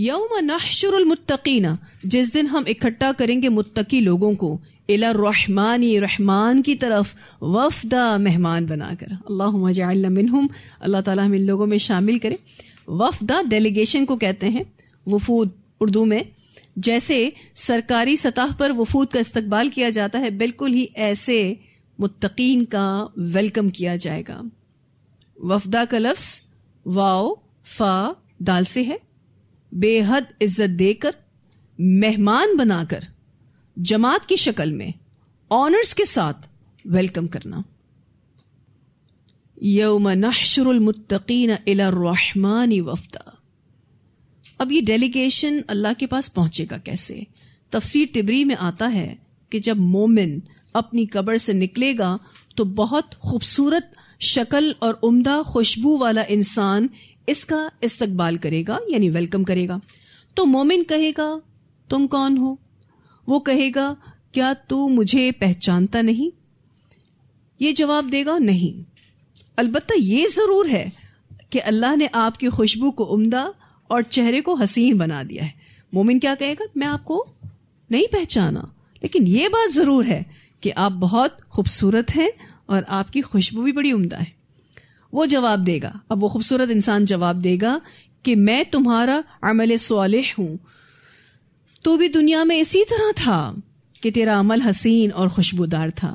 यौम नहशरमतकीना जिस दिन हम इकट्ठा करेंगे मुत्तकी लोगों को इला रहमानी रहमान की तरफ वफदा मेहमान बनाकर अल्लाह मिनहुम अल्लाह ताला हम इन लोगों में शामिल करें वफदा डेलीगेशन को कहते हैं वफूद उर्दू में जैसे सरकारी सतह पर वफूद का इस्तकबाल किया जाता है बिल्कुल ही ऐसे मुत्तकीन का वेलकम किया जाएगा वफदा का लफ्स वाओ फा दाल से है बेहद इज्जत देकर मेहमान बनाकर जमात की शक्ल में ऑनर्स के साथ वेलकम करना यौम नशरमुतकीन इलारहमानी वफ्ता अब ये डेलीगेशन अल्लाह के पास पहुंचेगा कैसे तफसीर तिबरी में आता है कि जब मोमिन अपनी कब्र से निकलेगा तो बहुत खूबसूरत शक्ल और उम्दा खुशबू वाला इंसान इसका इस्तकबाल करेगा यानी वेलकम करेगा तो मोमिन कहेगा तुम कौन हो वो कहेगा क्या तू मुझे पहचानता नहीं ये जवाब देगा नहीं अलबत् ये ज़रूर है कि अल्लाह ने आपकी खुशबू को उमदा और चेहरे को हसीन बना दिया है मोमिन क्या कहेगा मैं आपको नहीं पहचाना लेकिन ये बात ज़रूर है कि आप बहुत खूबसूरत हैं और आपकी खुशबू भी बड़ी उमदा है वो जवाब देगा अब वो खूबसूरत इंसान जवाब देगा कि मैं तुम्हारा अमल साल हूं तो भी दुनिया में इसी तरह था कि तेरा अमल हसीन और खुशबूदार था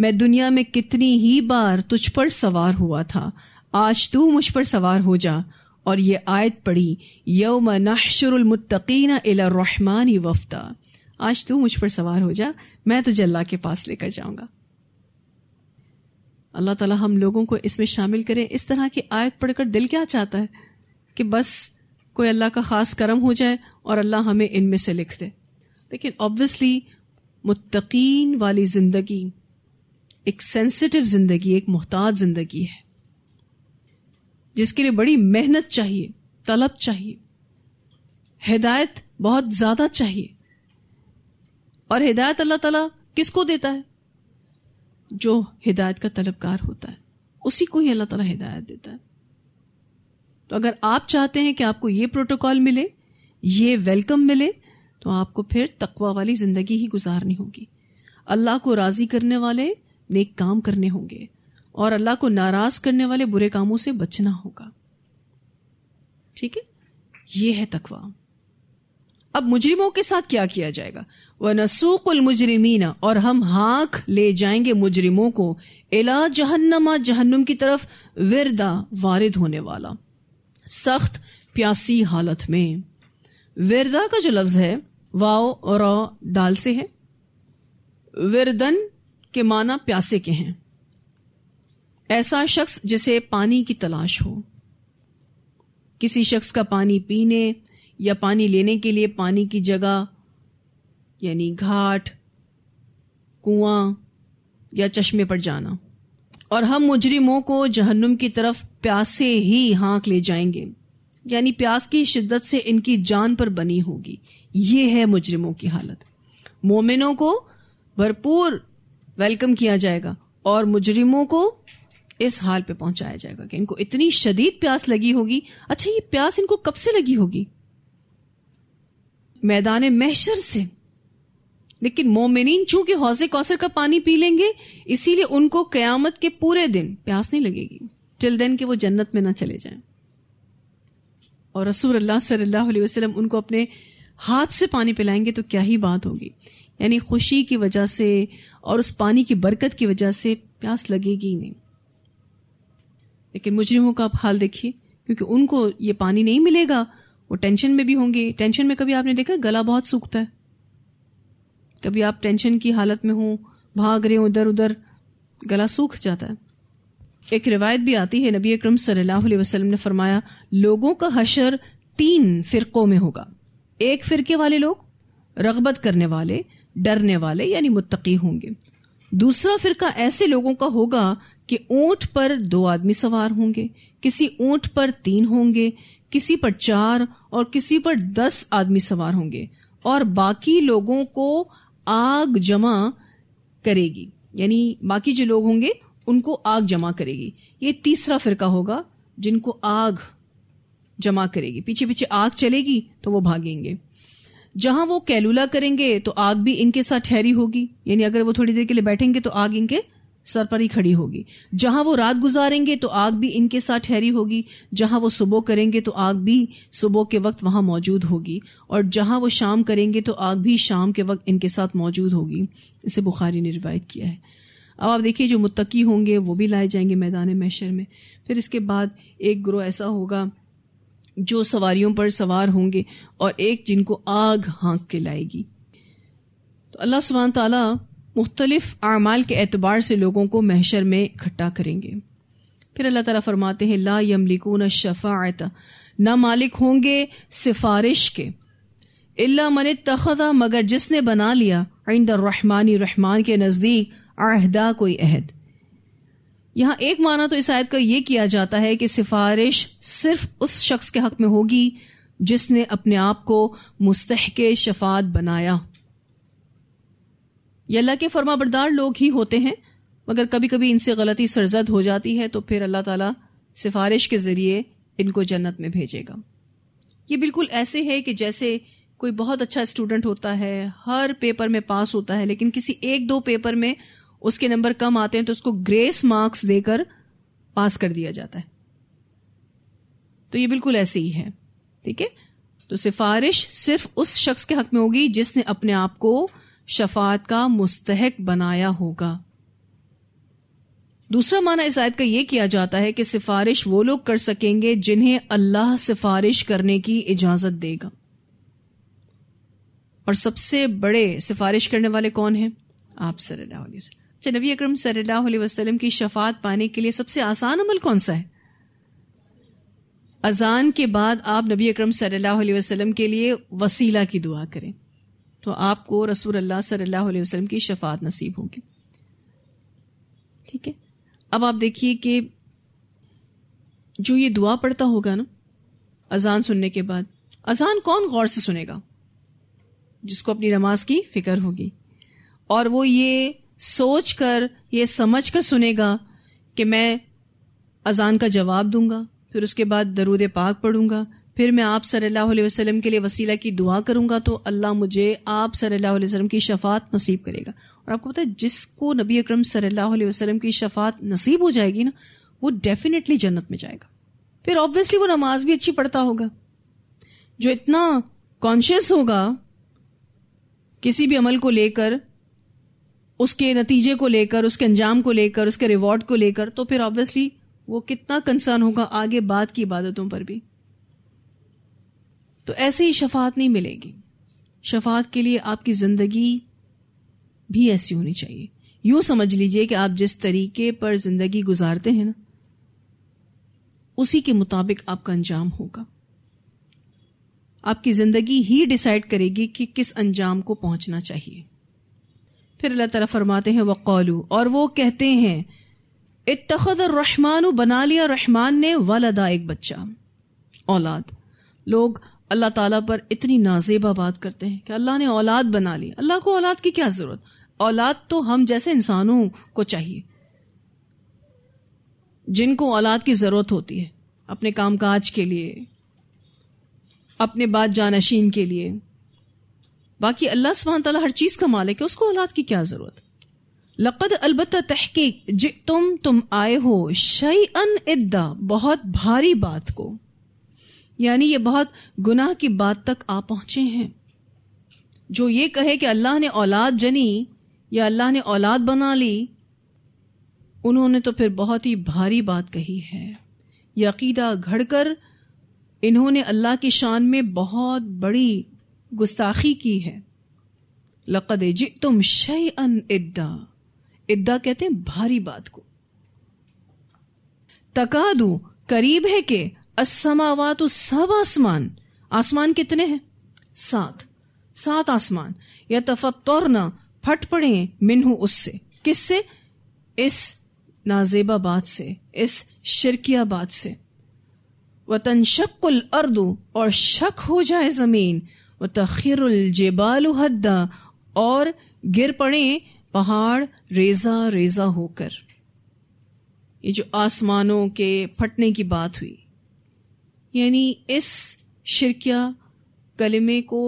मैं दुनिया में कितनी ही बार तुझ पर सवार हुआ था आज तू मुझ पर सवार हो जा और ये आयत पड़ी यौम नाशरमतकीन इला वफ्ता आज तू मुझ पर सवार हो जा मैं तुझे अल्लाह के पास लेकर जाऊंगा अल्लाह ताला हम लोगों को इसमें शामिल करें इस तरह की आयत पढ़कर दिल क्या चाहता है कि बस कोई अल्लाह का ख़ास करम हो जाए और अल्लाह हमें इनमें से लिख दे लेकिन ऑब्वियसली मुतकीन वाली ज़िंदगी एक सेंसिटिव ज़िंदगी एक मोहताज ज़िंदगी है जिसके लिए बड़ी मेहनत चाहिए तलब चाहिए हिदायत बहुत ज़्यादा चाहिए और हिदायत अल्लाह ताला किसको देता है जो हिदायत का तलबगार होता है उसी को ही अल्लाह ताला हिदायत देता है तो अगर आप चाहते हैं कि आपको ये प्रोटोकॉल मिले ये वेलकम मिले तो आपको फिर तकवा वाली जिंदगी ही गुजारनी होगी अल्लाह को राजी करने वाले नेक काम करने होंगे और अल्लाह को नाराज करने वाले बुरे कामों से बचना होगा ठीक है ये है तकवा अब मुजरिमों के साथ क्या किया जाएगा व नसूकुल मुजरिमीना और हम हाँक ले जाएंगे मुजरिमों को एला जहन्नमा जहन्नुम की तरफ विरदा वारिद होने वाला सख्त प्यासी हालत में विरदा का जो लफ्ज है वाओ और दाल से है विरदन के माना प्यासे के हैं ऐसा शख्स जिसे पानी की तलाश हो किसी शख्स का पानी पीने या पानी लेने के लिए पानी की जगह यानी घाट कुआं या चश्मे पर जाना और हम मुजरिमों को जहन्नुम की तरफ प्यासे ही हाँक ले जाएंगे यानी प्यास की शिद्दत से इनकी जान पर बनी होगी ये है मुजरिमों की हालत मोमिनों को भरपूर वेलकम किया जाएगा और मुजरिमों को इस हाल पे पहुंचाया जाएगा कि इनको इतनी शदीद प्यास लगी होगी अच्छा ये प्यास इनको कब से लगी होगी मैदान मैशर से लेकिन मोमिन चूंकि हौसे कौसर का पानी पी लेंगे इसीलिए उनको कयामत के पूरे दिन प्यास नहीं लगेगी टिल देन कि वो जन्नत में ना चले जाए और रसूल अल्लाह सल्लल्लाहु अलैहि वसल्लम उनको अपने हाथ से पानी पिलाएंगे तो क्या ही बात होगी यानी खुशी की वजह से और उस पानी की बरकत की वजह से प्यास लगेगी नहीं लेकिन मुजरिमों का आप हाल देखिए क्योंकि उनको ये पानी नहीं मिलेगा वो टेंशन में भी होंगे टेंशन में कभी आपने देखा गला बहुत सूखता है कभी आप टेंशन की हालत में हो भाग रहे हो इधर उधर गला सूख जाता है एक रिवायत भी आती है नबी अक्रम वसल्लम ने फरमाया लोगों का हशर तीन फिरकों में होगा एक फिरके वाले लोग रगबत करने वाले डरने वाले यानी मुत्तकी होंगे दूसरा फिरका ऐसे लोगों का होगा कि ऊंट पर दो आदमी सवार होंगे किसी ऊंट पर तीन होंगे किसी पर चार और किसी पर दस आदमी सवार होंगे और बाकी लोगों को आग जमा करेगी यानी बाकी जो लोग होंगे उनको आग जमा करेगी ये तीसरा फिरका होगा जिनको आग जमा करेगी पीछे पीछे आग चलेगी तो वो भागेंगे जहां वो कैलूला करेंगे तो आग भी इनके साथ ठहरी होगी यानी अगर वो थोड़ी देर के लिए बैठेंगे तो आग इनके सर पर ही खड़ी होगी जहां वो रात गुजारेंगे तो आग भी इनके साथ ठहरी होगी जहां वो सुबह करेंगे तो आग भी सुबह के वक्त वहां मौजूद होगी और जहां वो शाम करेंगे तो आग भी शाम के वक्त इनके साथ मौजूद होगी इसे बुखारी ने रिवायत किया है अब आप देखिए जो मुत्तकी होंगे वो भी लाए जाएंगे मैदान मैशर में फिर इसके बाद एक ग्रोह ऐसा होगा जो सवारियों पर सवार होंगे और एक जिनको आग हाँक के लाएगी तो अल्लाह सुबहान तला मुख्तलिफ अमाल के एतबार से लोगों को महशर में इकट्ठा करेंगे फिर अल्लाह ताला फरमाते हैं ला यमलिकून शफ़ात न मालिक होंगे सिफारिश के इल्ला मन तखदा मगर जिसने बना लिया आइंद रहमानी रहमान के नज़दीक आहदा कोई अहद यहां एक माना तो इस आयत का यह किया जाता है कि सिफारिश सिर्फ उस शख्स के हक में होगी जिसने अपने आप को मुस्तक शफात बनाया ये अल्लाह के फर्मा लोग ही होते हैं मगर कभी कभी इनसे गलती सरजद हो जाती है तो फिर अल्लाह ताला सिफारिश के ज़रिए इनको जन्नत में भेजेगा ये बिल्कुल ऐसे है कि जैसे कोई बहुत अच्छा स्टूडेंट होता है हर पेपर में पास होता है लेकिन किसी एक दो पेपर में उसके नंबर कम आते हैं तो उसको ग्रेस मार्क्स देकर पास कर दिया जाता है तो ये बिल्कुल ऐसे ही है ठीक है तो सिफारिश सिर्फ उस शख्स के हक में होगी जिसने अपने आप को शफात का मुस्तहक बनाया होगा दूसरा माना इस आयत का यह किया जाता है कि सिफारिश वो लोग कर सकेंगे जिन्हें अल्लाह सिफारिश करने की इजाजत देगा और सबसे बड़े सिफारिश करने वाले कौन हैं आप सल्लल्लाहु अलैहि वसल्लम अच्छा नबी अकरम सल्लल्लाहु अलैहि वसल्लम की शफात पाने के लिए सबसे आसान अमल कौन सा है अजान के बाद आप नबी अक्रम सल्लल्लाहु अलैहि वसल्लम के लिए वसीला की दुआ करें तो आपको रसूल अल्लाह सल्लल्लाहु अलैहि वसल्लम की शफात नसीब होगी ठीक है अब आप देखिए कि जो ये दुआ पढ़ता होगा ना अजान सुनने के बाद अजान कौन गौर से सुनेगा जिसको अपनी नमाज की फिक्र होगी और वो ये सोच कर ये समझ कर सुनेगा कि मैं अजान का जवाब दूंगा फिर उसके बाद दरूद पाक पढ़ूंगा फिर मैं आप सल्लल्लाहु अलैहि वसल्लम के लिए वसीला की दुआ करूंगा तो अल्लाह मुझे आप सल्लल्लाहु अलैहि वसल्लम की शफात नसीब करेगा और आपको पता है जिसको नबी अकरम सल्लल्लाहु अलैहि वसल्लम की शफात नसीब हो जाएगी ना वो डेफिनेटली जन्नत में जाएगा फिर ऑब्वियसली वो नमाज भी अच्छी पढ़ता होगा जो इतना कॉन्शियस होगा किसी भी अमल को लेकर उसके नतीजे को लेकर उसके अंजाम को लेकर उसके रिवॉर्ड को लेकर तो फिर ऑब्वियसली वो कितना कंसर्न होगा आगे बाद की इबादतों पर भी तो ऐसे ही शफात नहीं मिलेगी शफात के लिए आपकी ज़िंदगी भी ऐसी होनी चाहिए यूं समझ लीजिए कि आप जिस तरीके पर ज़िंदगी गुजारते हैं ना उसी के मुताबिक आपका अंजाम होगा आपकी ज़िंदगी ही डिसाइड करेगी कि किस अंजाम को पहुंचना चाहिए फिर अल्लाह तला फरमाते हैं वक़ौलू और वो कहते हैं इतखद रहमान बना लिया रहमान ने वलदा एक बच्चा औलाद लोग अल्लाह ताला पर इतनी नाजेबा बात करते हैं कि अल्लाह ने औलाद बना ली अल्लाह को औलाद की क्या जरूरत औलाद तो हम जैसे इंसानों को चाहिए जिनको औलाद की जरूरत होती है अपने कामकाज के लिए अपने बाद जानशीन के लिए बाकी अल्लाह सुबहान तला हर चीज का मालिक है उसको औलाद की क्या जरूरत लकद अलबत् तहकीक तुम तुम आए हो शई अन इद्दा बहुत भारी बात को यानी ये बहुत गुनाह की बात तक आ पहुंचे हैं जो ये कहे कि अल्लाह ने औलाद जनी या अल्लाह ने औलाद बना ली उन्होंने तो फिर बहुत ही भारी बात कही है यकीदा घड़कर इन्होंने अल्लाह की शान में बहुत बड़ी गुस्ताखी की है लकद जी तुम शय अन इद्दा इद्दा कहते हैं भारी बात को तकादू करीब है कि असमावा तो सब आसमान आसमान कितने हैं सात सात आसमान या तफतौर न फट पड़े मिनहू उससे किससे इस नाजेबा बात से इस शिरकिया बात से वतन शक्ल अर्दू और शक हो जाए जमीन व तखिर जेबाल हद्दा और गिर पड़े पहाड़ रेजा रेजा होकर ये जो आसमानों के फटने की बात हुई यानी इस शिरकिया कलमे को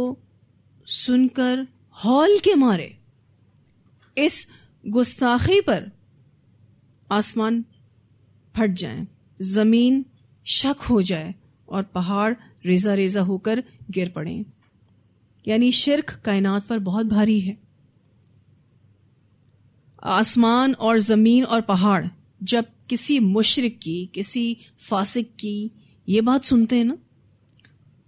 सुनकर हॉल के मारे इस गुस्ताखी पर आसमान फट जाए जमीन शक हो जाए और पहाड़ रेजा रेजा होकर गिर पड़े यानी शिरक कायनात पर बहुत भारी है आसमान और जमीन और पहाड़ जब किसी मुशरक की किसी फासिक की ये बात सुनते हैं ना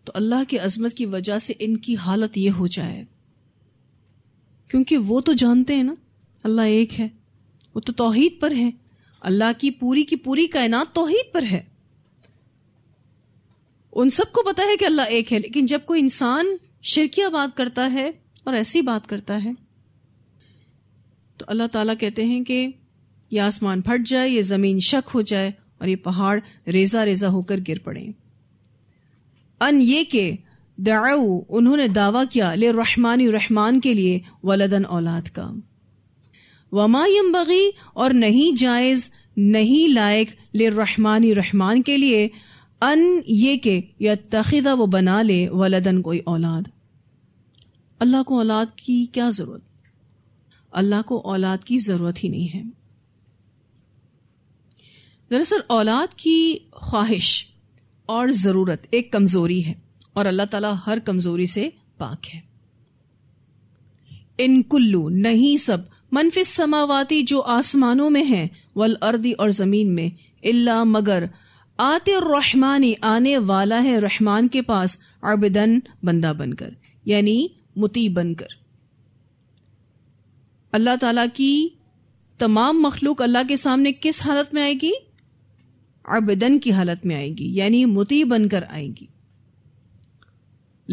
तो अल्लाह की अजमत की वजह से इनकी हालत ये हो जाए क्योंकि वो तो जानते हैं ना अल्लाह एक है वो तो तोहीद पर है अल्लाह की पूरी की पूरी कायनात तोहीद पर है उन सबको पता है कि अल्लाह एक है लेकिन जब कोई इंसान शिरकिया बात करता है और ऐसी बात करता है तो अल्लाह ताला कहते हैं कि यह आसमान फट जाए ये ज़मीन शक हो जाए और ये पहाड़ रेजा रेजा होकर गिर पड़े अन ये के दाऊ उन्होंने दावा किया ले रहमानी रहमान के लिए वलदन औलाद का वमा बगी और नहीं जायज नहीं लायक ले रहमानी रहमान के लिए अन ये के या तखीदा वो बना ले वलदन कोई औलाद अल्लाह को औलाद की क्या ज़रूरत अल्लाह को औलाद की ज़रूरत ही नहीं है दरअसल औलाद की ख्वाहिश और ज़रूरत एक कमज़ोरी है और अल्लाह ताला हर कमज़ोरी से पाक है इन कुल्लू नहीं सब मनफिस समावाती जो आसमानों में है वल अर्दी और ज़मीन में इल्ला मगर आते रहमानी आने वाला है रहमान के पास अबदन बंदा बनकर यानी मुती बनकर अल्लाह ताला की तमाम मखलूक अल्लाह के सामने किस हालत में आएगी अबदन की हालत में आएगी यानी मुती बनकर आएगी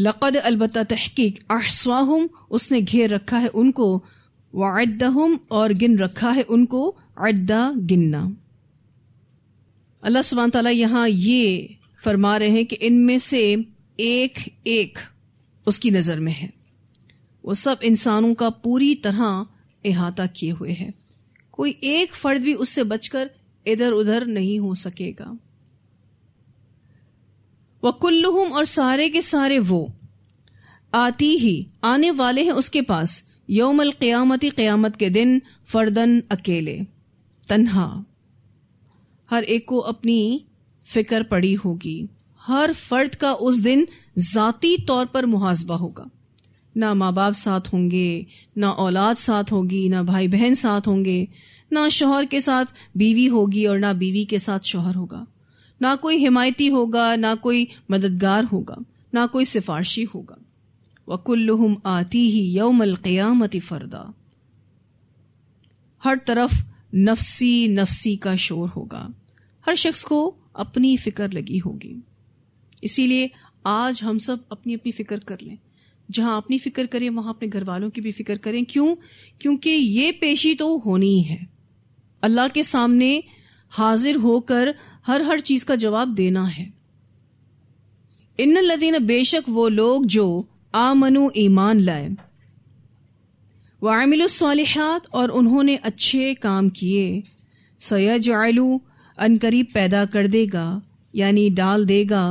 लकद अलबत् तहकीक अहसवाहम उसने घेर रखा है उनको वादहुम और गिन रखा है उनको अड्डा गिनना अल्लाह सुबह तला यहां ये फरमा रहे हैं कि इनमें से एक एक उसकी नज़र में है वो सब इंसानों का पूरी तरह अहाता किए हुए है कोई एक फर्द भी उससे बचकर इधर उधर नहीं हो सकेगा वकुल्लुहुम और सारे के सारे वो आती ही आने वाले हैं उसके पास यौमल क्यामती क्यामत के दिन फर्दन अकेले तन्हा हर एक को अपनी फिक्र पड़ी होगी हर फर्द का उस दिन ज़ाती तौर पर मुहासबा होगा ना माँ बाप साथ होंगे ना औलाद साथ होगी ना भाई बहन साथ होंगे ना शोहर के साथ बीवी होगी और ना बीवी के साथ शोहर होगा ना कोई हिमायती होगा ना कोई मददगार होगा ना कोई सिफारशी होगा वकुल्लुहुम आती ही यौमल क़यामत फरदा हर तरफ नफसी नफसी का शोर होगा हर शख्स को अपनी फिक्र लगी होगी इसीलिए आज हम सब अपनी अपनी फिक्र कर लें जहां अपनी फिक्र करें वहां अपने घर वालों की भी फिक्र करें क्यों क्योंकि ये पेशी तो होनी ही है अल्लाह के सामने हाजिर होकर हर हर चीज का जवाब देना है इन लदीन बेशक वो लोग जो आमनु ईमान लाए वामिलहत और उन्होंने अच्छे काम किए सैज आयलू अनकरीब पैदा कर देगा यानी डाल देगा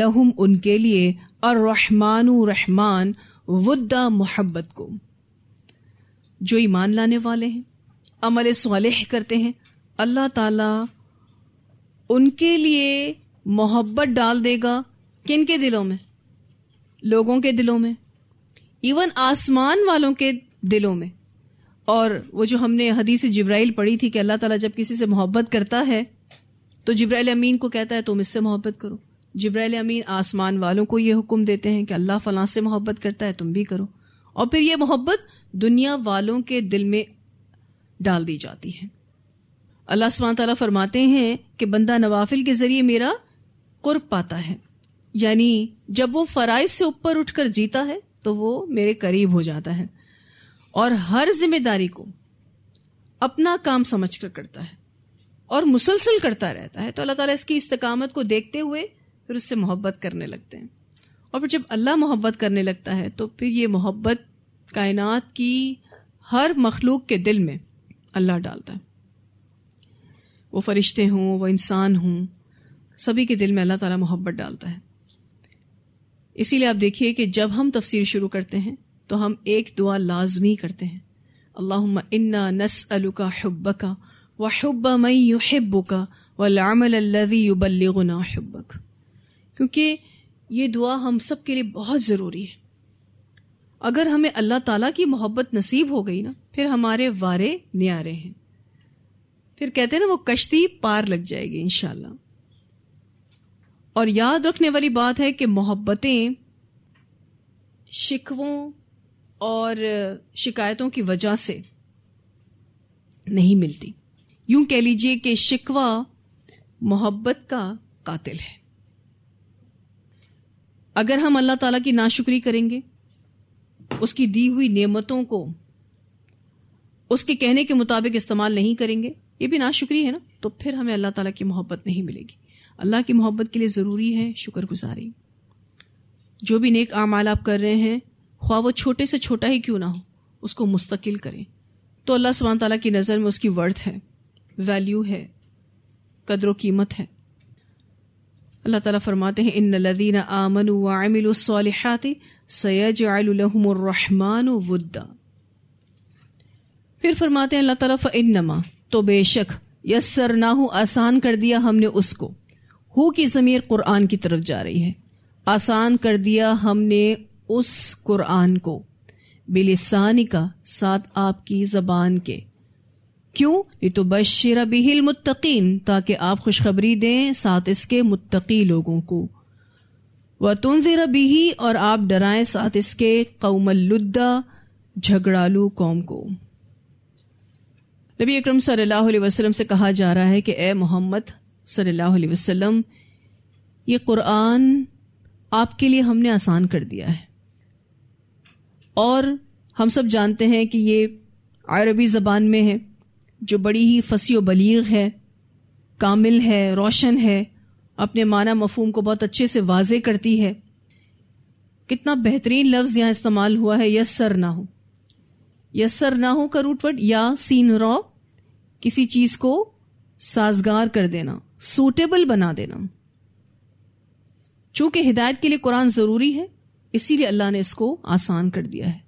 लहुम उनके लिए और रहमानु रहमान वुद्दा मोहब्बत को जो ईमान लाने वाले हैं अमल सालह करते हैं अल्लाह ताला उनके लिए मोहब्बत डाल देगा किन के दिलों में लोगों के दिलों में इवन आसमान वालों के दिलों में और वो जो हमने हदीस जब्राइल पढ़ी थी कि अल्लाह ताला जब किसी से मोहब्बत करता है तो जब्राइल अमीन को कहता है तुम इससे मोहब्बत करो जब्राइल अमीन आसमान वालों को ये हुक्म देते हैं कि अल्लाह फलां से मोहब्बत करता है तुम भी करो और फिर ये मोहब्बत दुनिया वालों के दिल में डाल दी जाती है अल्लाह तला फरमाते हैं कि बंदा नवाफिल के जरिए मेरा कुर्ब पाता है यानी जब वो फराइज से ऊपर उठकर जीता है तो वो मेरे करीब हो जाता है और हर जिम्मेदारी को अपना काम समझ कर करता है और मुसलसल करता रहता है तो अल्लाह ताला इसकी इस्तकामत को देखते हुए फिर उससे मोहब्बत करने लगते हैं और फिर जब अल्लाह मोहब्बत करने लगता है तो फिर ये मोहब्बत कायनात की हर मखलूक के दिल में अल्लाह डालता है वो फरिश्ते हों वो इंसान हों सभी के दिल में अल्लाह ताला मोहब्बत डालता है इसीलिए आप देखिए कि जब हम तफसीर शुरू करते हैं तो हम एक दुआ लाजमी करते हैं अल्लाह इन्ना नस अलुका हब्ब का व हब्ब मई यू हिब्बू का बल्ली गुना हब्बक क्योंकि ये दुआ हम सब के लिए बहुत ज़रूरी है अगर हमें अल्लाह ताला की मोहब्बत नसीब हो गई ना फिर हमारे वारे न्यारे हैं फिर कहते हैं ना वो कश्ती पार लग जाएगी इनशाला और याद रखने वाली बात है कि मोहब्बतें शिकवों और शिकायतों की वजह से नहीं मिलती यूं कह लीजिए कि शिकवा मोहब्बत का कातिल है अगर हम अल्लाह ताला की नाशुक्री करेंगे उसकी दी हुई नियमतों को उसके कहने के मुताबिक इस्तेमाल नहीं करेंगे ये भी नाशुक्री है ना तो फिर हमें अल्लाह ताला की मोहब्बत नहीं मिलेगी अल्लाह की मोहब्बत के लिए ज़रूरी है शुक्रगुजारी जो भी नेक आमाल आप कर रहे हैं ख्वा वो छोटे से छोटा ही क्यों ना हो उसको मुस्तकिल करें तो अल्लाह सुबह तला की नज़र में उसकी वर्थ है वैल्यू है कदर कीमत है अल्लाह ताला फरमाते हैं इन लदीन आमन वामिलसालहत सैज अलहमान वुद्दा फिर फरमाते हैं अल्लाह ताला फ़इनमा तो बेशक यसर ना हो आसान कर दिया हमने उसको हु की ज़मीर कुरान की तरफ जा रही है आसान कर दिया हमने उस कुरान को बिलिसानी का साथ आपकी ज़बान के क्यों ये तो बशिर बिहिल मुत्तकीन ताकि आप खुशखबरी दें साथ इसके मुत्तकी लोगों को व तुनजिर बिही और आप डराएं साथ इसके कौमलुद्दा झगड़ालू कौम को नबी अकरम सल्लल्लाहु अलैहि वसल्लम से कहा जा रहा है कि ए मोहम्मद सल्लल्लाहु अलैहि वसल्लम ये कुरान आपके लिए हमने आसान कर दिया है और हम सब जानते हैं कि ये अरबी ज़बान में है जो बड़ी ही फसी व बलीग है कामिल है रोशन है अपने माना मफहम को बहुत अच्छे से वाजे करती है कितना बेहतरीन लफ्ज़ यहां इस्तेमाल हुआ है यसर ना हो यसर ना हो का रूटवर्ड या सीन रॉ किसी चीज़ को साजगार कर देना सूटेबल बना देना चूंकि हिदायत के लिए कुरान ज़रूरी है इसीलिए अल्लाह ने इसको आसान कर दिया है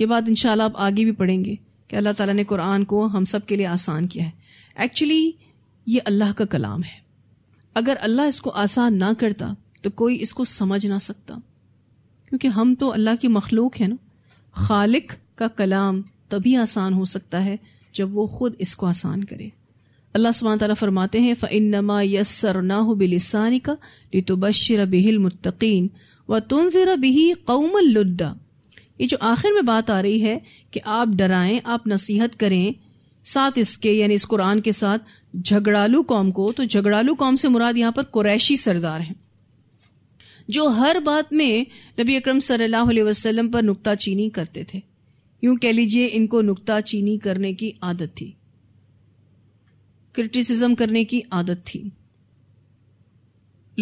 ये बात इंशाल्लाह आप आगे भी पढ़ेंगे कि अल्लाह ताला ने कुरान को हम सब के लिए आसान किया है एक्चुअली ये अल्लाह का कलाम है अगर अल्लाह इसको आसान ना करता तो कोई इसको समझ ना सकता क्योंकि हम तो अल्लाह की मखलूक है ना खालिक का कलाम तभी आसान हो सकता है जब वो खुद इसको आसान करे अल्लाह सुबहान तला फरमाते हैं फ इनमा यसर ना हो बिलसानी का लितुबशर बिहिल मुतकीन व तुनजरा बिही कौमल लुद्दा ये जो आखिर में बात आ रही है कि आप डराएं आप नसीहत करें साथ इसके यानी इस कुरान के साथ झगड़ालू कौम को तो झगड़ालू कौम से मुराद यहां पर कुरैशी सरदार हैं जो हर बात में नबी अकरम सल्लल्लाहु अलैहि वसल्लम पर नुकता चीनी करते थे यूं कह लीजिए इनको नुकता चीनी करने की आदत थी क्रिटिसिज्म करने की आदत थी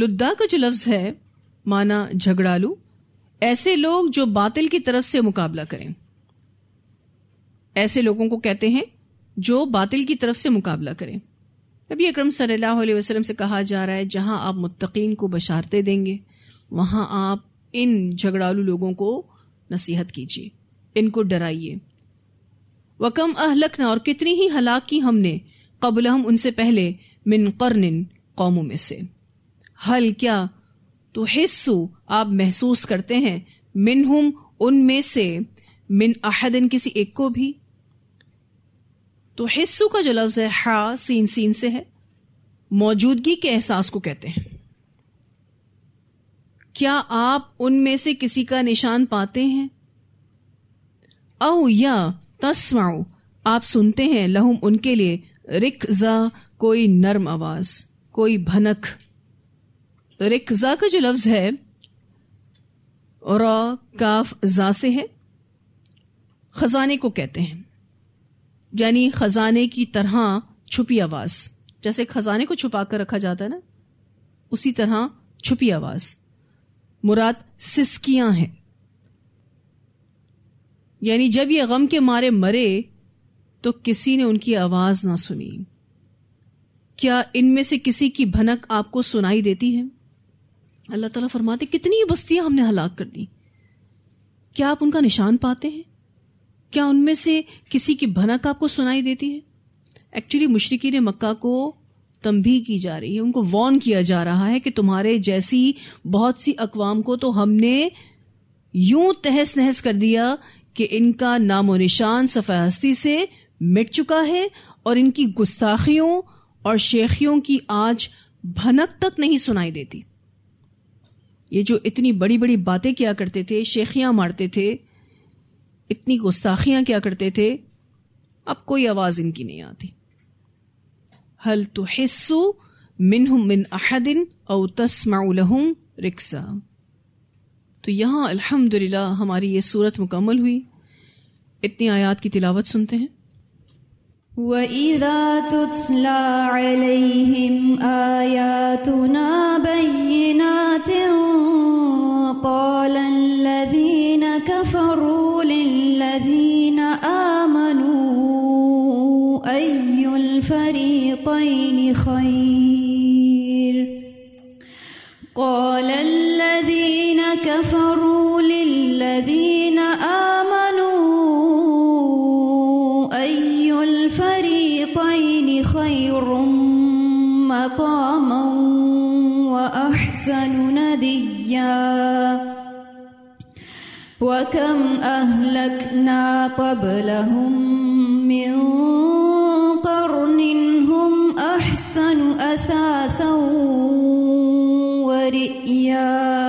लुद्दा का जो लफ्ज है माना झगड़ालू ऐसे लोग जो बातिल की तरफ से मुकाबला करें ऐसे लोगों को कहते हैं जो बातिल की तरफ से मुकाबला करें नबी अकरम सल्लल्लाहु अलैहि वसल्लम से कहा जा रहा है जहां आप मुत्तकीन को बशारते देंगे वहां आप इन झगड़ालू लोगों को नसीहत कीजिए इनको डराइए वकम अहलकना और कितनी ही हलाक की हमने कबुल हम उनसे पहले मिन करन कौमों में से हल क्या तो हिस्सू आप महसूस करते हैं मिनहुम उनमें से मिन अहदिन किसी एक को भी तो हिस्सू का जो लफ्ज़ है हा सीन सीन से है मौजूदगी के एहसास को कहते हैं क्या आप उनमें से किसी का निशान पाते हैं औ या तस्माओ आप सुनते हैं लहुम उनके लिए रिकजा कोई नर्म आवाज कोई भनक रिकजा का जो लफ्ज है रा काफ जा से है खजाने को कहते हैं यानी खजाने की तरह छुपी आवाज जैसे खजाने को छुपा कर रखा जाता है ना उसी तरह छुपी आवाज मुराद सिस्कियां हैं यानी जब ये गम के मारे मरे तो किसी ने उनकी आवाज ना सुनी क्या इनमें से किसी की भनक आपको सुनाई देती है अल्लाह ताला फरमाते कितनी बस्तियां हमने हलाक कर दी क्या आप उनका निशान पाते हैं क्या उनमें से किसी की भनक आपको सुनाई देती है एक्चुअली मुशरकी ने मक्का को तंभी की जा रही है उनको वॉर्न किया जा रहा है कि तुम्हारे जैसी बहुत सी अकवाम को तो हमने यूं तहस नहस कर दिया कि इनका नामो निशान सफाहस्ती से मिट चुका है और इनकी गुस्ताखियों और शेखियों की आज भनक तक नहीं सुनाई देती ये जो इतनी बड़ी बड़ी बातें किया करते थे शेखियां मारते थे इतनी गुस्ताखियां क्या करते थे अब कोई आवाज इनकी नहीं आती हल तो हिस्सू मिनहुम मिन अहदिन औ तस्माउलहुम रिक्सा तो यहां अल्हम्दुलिल्लाह हमारी ये सूरत मुकम्मल हुई इतनी आयात की तिलावत सुनते हैं وَإِذَا تُتْلَى عَلَيْهِمْ آيَاتُنَا بَيِّنَاتٍ وقال الذين كفروا للذين آمنوا أي الفريقين خير قال الذين كفروا للذين آمنوا أي الفريقين خير مقاما وأحسن نديا وكم أهلكنا قبلهم من قرن هم أحسن أثاثا ورئيا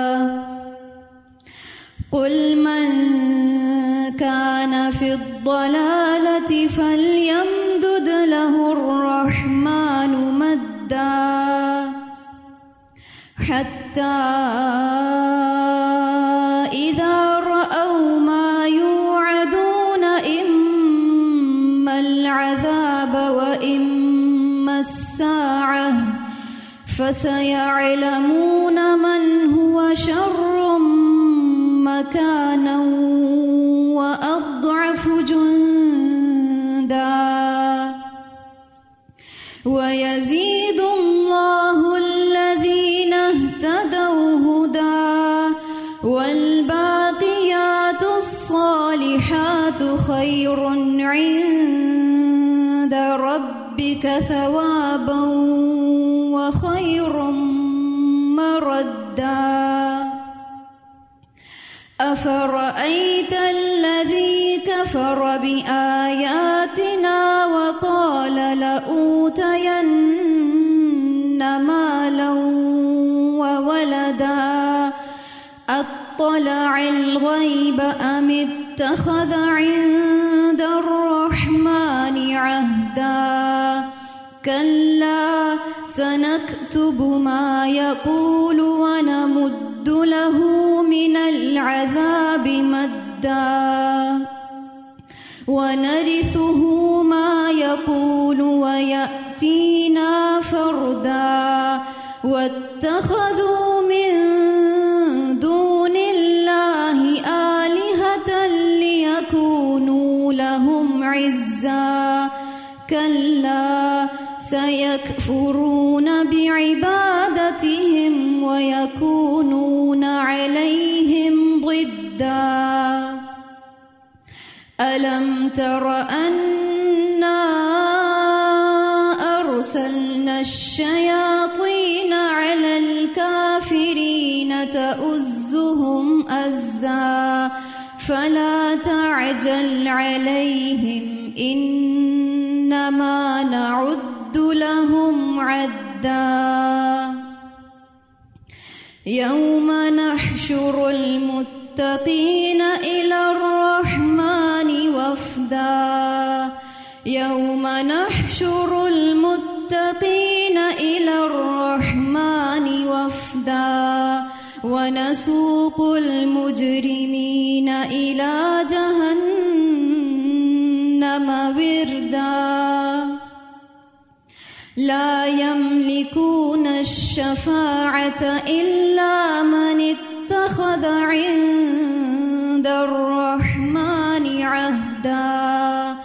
قل من كان في الضلالة فليمدد له الرحمن مدا حتى ثم الساعة فسيعلمون من هو شر مكانا وأضعف جندا ويزيد ربك ثوابا وخير مردا أفرأيت الذي كفر بآياتنا وقال لأوتين مالا وولدا أطلع الغيب أم اتخذ عند الرحمن عهداً كلا سنكتب ما يقول ونمد له من العذاب مدا ونرثه ما يقول ويأتينا فردا واتخذوا من دون الله آلهة ليكونوا لهم عزا كلا سيكفرون بعبادتهم ويكونون عليهم ضدا ألم تر أنا أرسلنا الشياطين على الكافرين تؤزهم أزا فلا تعجل عليهم إنما نعد لهم عدا يوم نحشر المتقين إلى الرحمن وفدا يوم نحشر المتقين إلى الرحمن وفدا ونسوق المجرمين إلى جهنم وردا لا يملكون الشفاعة إلا من اتخذ عند الرحمن عهدا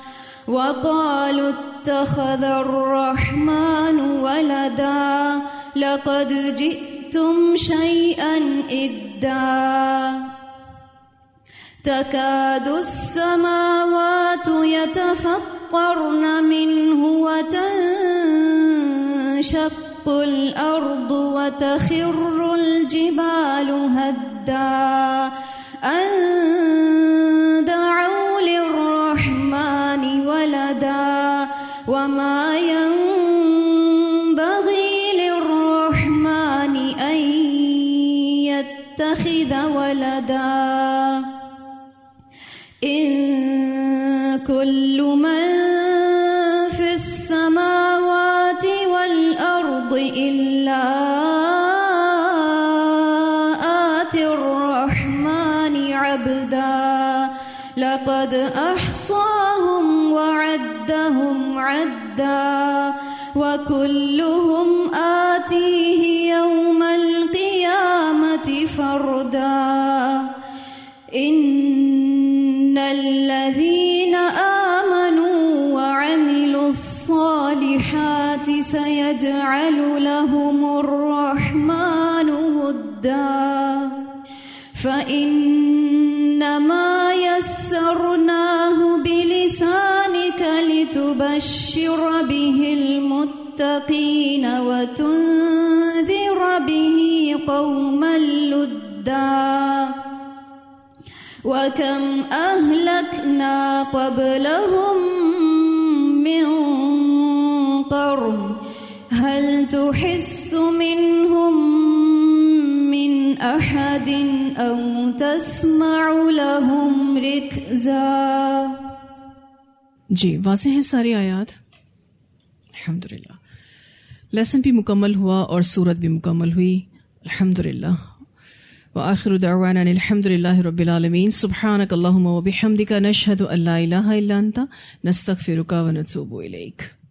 وقالوا اتخذ الرحمن ولدا لقد جئتم شيئا إدا تكاد السماوات يتفطرن منه وتنزل تنشق الأرض وتخر الجبال هدا أن دعوا للرحمن ولدا وما ينبغي للرحمن أن يتخذ ولدا إن كل من الدين وتنذر به قوما لدا وكم أهلكنا قبلهم من قرن هل تحس منهم من أحد أو تسمع لهم ركزا جي واضح ساري آيات الحمد لله लेसन भी मुकम्मल हुआ और सूरत भी मुकम्मल हुई अल्हम्दुलिल्लाह व आखिर दवाना अलहमदिल्ला रबालमीन सुबहानक वबिहमदिका नशहद अल्ला नस्तफ़िरुका व नतूब